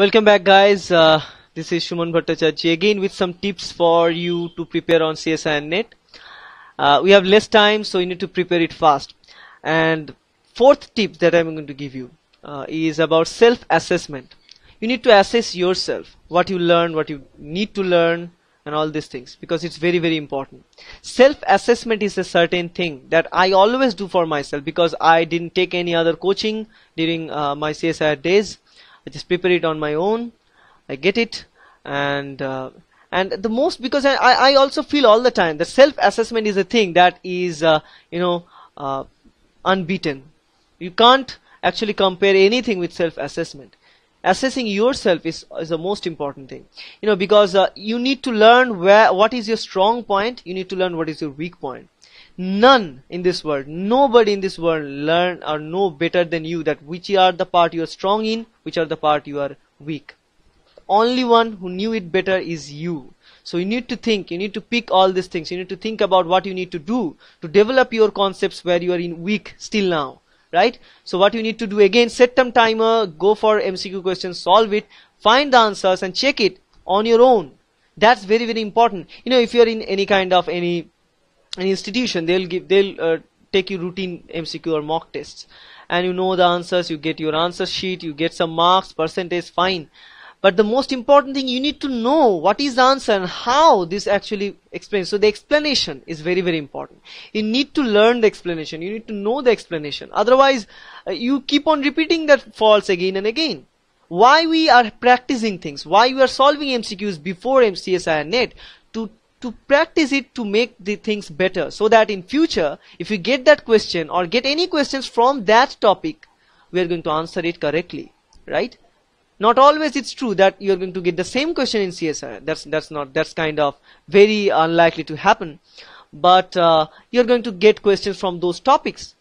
Welcome back guys, uh, this is Shuman Bhattacharya again with some tips for you to prepare on CSI net. Uh, we have less time so you need to prepare it fast. And fourth tip that I'm going to give you uh, is about self-assessment. You need to assess yourself, what you learn, what you need to learn and all these things because it's very very important. Self-assessment is a certain thing that I always do for myself because I didn't take any other coaching during uh, my CSI days I just prepare it on my own. I get it and uh, and the most because I, I also feel all the time that self assessment is a thing that is uh, you know uh, unbeaten you can't actually compare anything with self assessment assessing yourself is is the most important thing you know because uh, you need to learn where what is your strong point you need to learn what is your weak point None in this world, nobody in this world learn or know better than you that which are the part you are strong in, which are the part you are weak. The only one who knew it better is you. So you need to think, you need to pick all these things, you need to think about what you need to do to develop your concepts where you are in weak still now. Right? So what you need to do again, set some timer, go for MCQ questions, solve it, find the answers and check it on your own. That's very very important. You know if you are in any kind of any an institution they'll give they'll uh, take you routine mcq or mock tests and you know the answers you get your answer sheet you get some marks percentage fine but the most important thing you need to know what is the answer and how this actually explains so the explanation is very very important you need to learn the explanation you need to know the explanation otherwise uh, you keep on repeating that false again and again why we are practicing things why we are solving mcqs before mcsi and net to practice it to make the things better so that in future if you get that question or get any questions from that topic we are going to answer it correctly right not always it's true that you're going to get the same question in CSIR that's that's not that's kind of very unlikely to happen but uh, you're going to get questions from those topics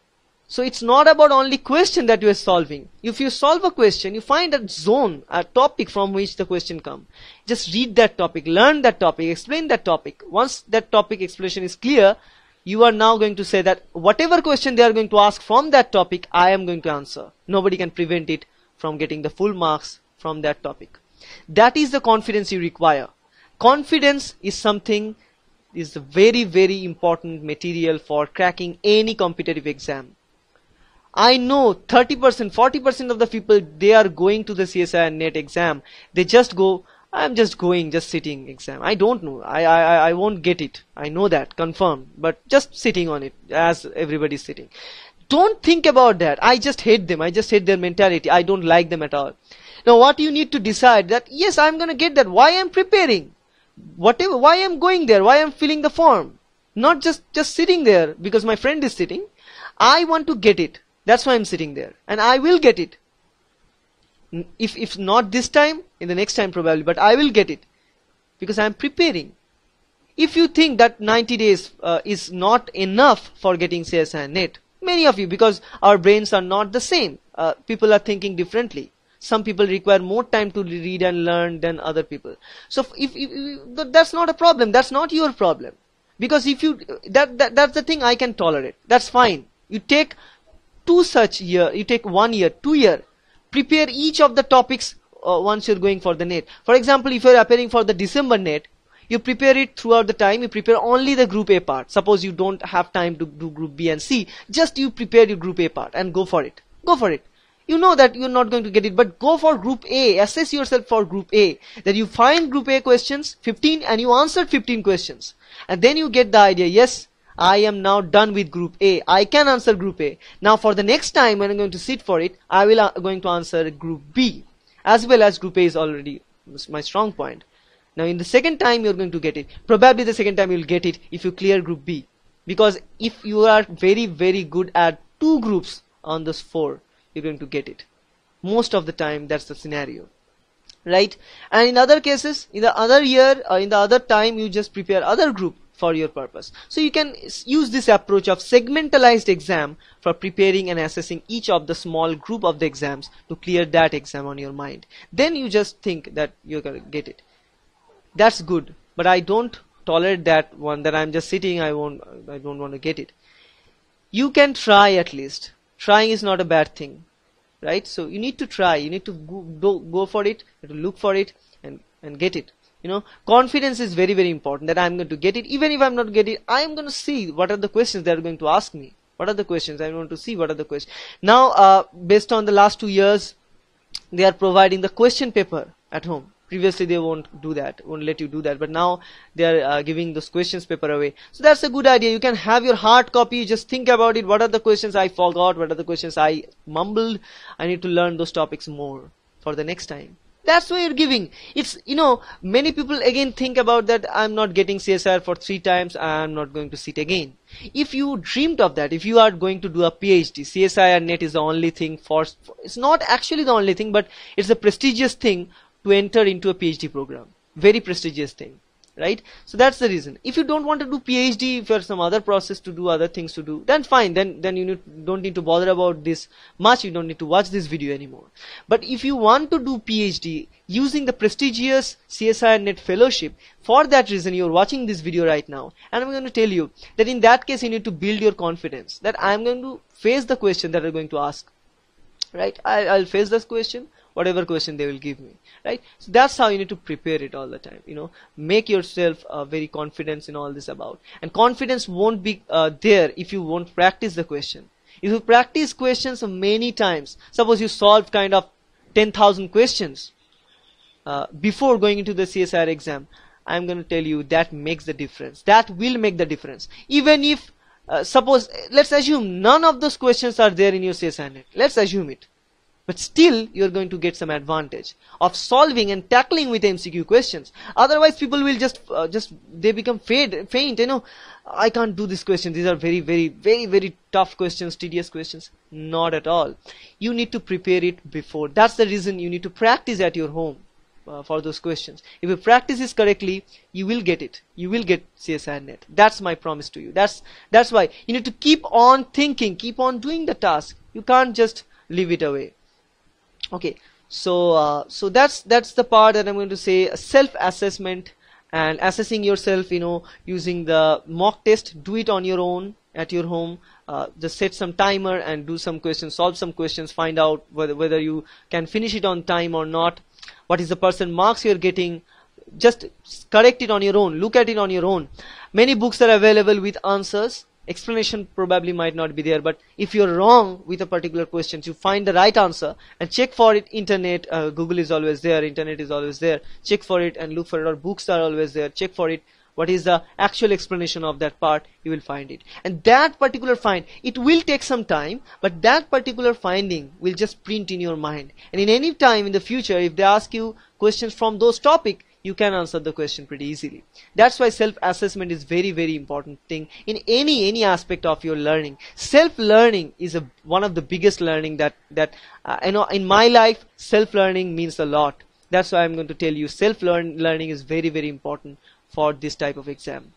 so it's not about only question that you are solving. If you solve a question, you find a zone, a topic from which the question comes. Just read that topic, learn that topic, explain that topic. Once that topic explanation is clear, you are now going to say that whatever question they are going to ask from that topic, I am going to answer. Nobody can prevent it from getting the full marks from that topic. That is the confidence you require. Confidence is something is very very important material for cracking any competitive exam I know 30%, 40% of the people they are going to the CSI NET exam. They just go, I'm just going, just sitting exam. I don't know. I, I, I won't get it. I know that, confirm. But just sitting on it as everybody's sitting. Don't think about that. I just hate them. I just hate their mentality. I don't like them at all. Now what you need to decide that yes, I'm gonna get that. Why I'm preparing? Whatever. Why I'm going there? Why I'm filling the form? Not just just sitting there because my friend is sitting. I want to get it. That's why I'm sitting there. And I will get it. If, if not this time, in the next time probably, but I will get it. Because I'm preparing. If you think that 90 days uh, is not enough for getting CSI net, many of you, because our brains are not the same. Uh, people are thinking differently. Some people require more time to read and learn than other people. So if, if, if that's not a problem, that's not your problem because if you that, that that's the thing i can tolerate that's fine you take two such year you take one year two year prepare each of the topics uh, once you're going for the net for example if you're appearing for the december net you prepare it throughout the time you prepare only the group a part suppose you don't have time to do group b and c just you prepare your group a part and go for it go for it you know that you're not going to get it but go for group a assess yourself for group a that you find group a questions 15 and you answer 15 questions and then you get the idea yes I am now done with group A. I can answer group A. Now for the next time when I'm going to sit for it, I will uh, going to answer group B as well as group A is already my strong point. Now in the second time you're going to get it. Probably the second time you'll get it if you clear group B. Because if you are very very good at two groups on this four, you're going to get it. Most of the time that's the scenario right and in other cases in the other year or uh, in the other time you just prepare other group for your purpose. So you can use this approach of segmentalized exam for preparing and assessing each of the small group of the exams to clear that exam on your mind. Then you just think that you're gonna get it. That's good, but I don't tolerate that one that I'm just sitting, I won't I don't want to get it. You can try at least. Trying is not a bad thing. Right? So you need to try, you need to go, go, go for it, look for it and, and get it you know confidence is very very important that i'm going to get it even if i'm not getting it i'm going to see what are the questions they are going to ask me what are the questions i want to see what are the questions now uh, based on the last two years they are providing the question paper at home previously they won't do that won't let you do that but now they are uh, giving those questions paper away so that's a good idea you can have your hard copy just think about it what are the questions i forgot what are the questions i mumbled i need to learn those topics more for the next time that's why you're giving it's you know many people again think about that i'm not getting csr for three times i'm not going to sit again if you dreamed of that if you are going to do a phd csir net is the only thing for it's not actually the only thing but it's a prestigious thing to enter into a phd program very prestigious thing right so that's the reason if you don't want to do phd if you have some other process to do other things to do then fine then then you need, don't need to bother about this much you don't need to watch this video anymore but if you want to do phd using the prestigious Net fellowship for that reason you're watching this video right now and I'm going to tell you that in that case you need to build your confidence that I'm going to face the question that I'm going to ask right I, I'll face this question whatever question they will give me right so that's how you need to prepare it all the time you know make yourself uh, very confident in all this about and confidence won't be uh, there if you won't practice the question if you practice questions many times suppose you solve kind of 10000 questions uh, before going into the csir exam i'm going to tell you that makes the difference that will make the difference even if uh, suppose let's assume none of those questions are there in your csr net. Let's assume it but still you're going to get some advantage of solving and tackling with MCQ questions otherwise people will just uh, just they become faint faint you know I can't do this question these are very very very very tough questions tedious questions not at all you need to prepare it before that's the reason you need to practice at your home uh, for those questions if you practice this correctly you will get it you will get NET. that's my promise to you that's that's why you need to keep on thinking keep on doing the task you can't just leave it away okay so uh, so that's that's the part that I'm going to say self assessment and assessing yourself you know using the mock test do it on your own at your home uh, just set some timer and do some questions solve some questions find out whether, whether you can finish it on time or not what is the percent marks you're getting just correct it on your own look at it on your own many books are available with answers explanation probably might not be there but if you're wrong with a particular question you find the right answer and check for it internet uh, google is always there internet is always there check for it and look for it or books are always there check for it what is the actual explanation of that part you will find it and that particular find it will take some time but that particular finding will just print in your mind and in any time in the future if they ask you questions from those topic you can answer the question pretty easily that's why self assessment is very very important thing in any any aspect of your learning self learning is a, one of the biggest learning that that uh, you know in my life self learning means a lot that's why i'm going to tell you self learn learning is very very important for this type of exam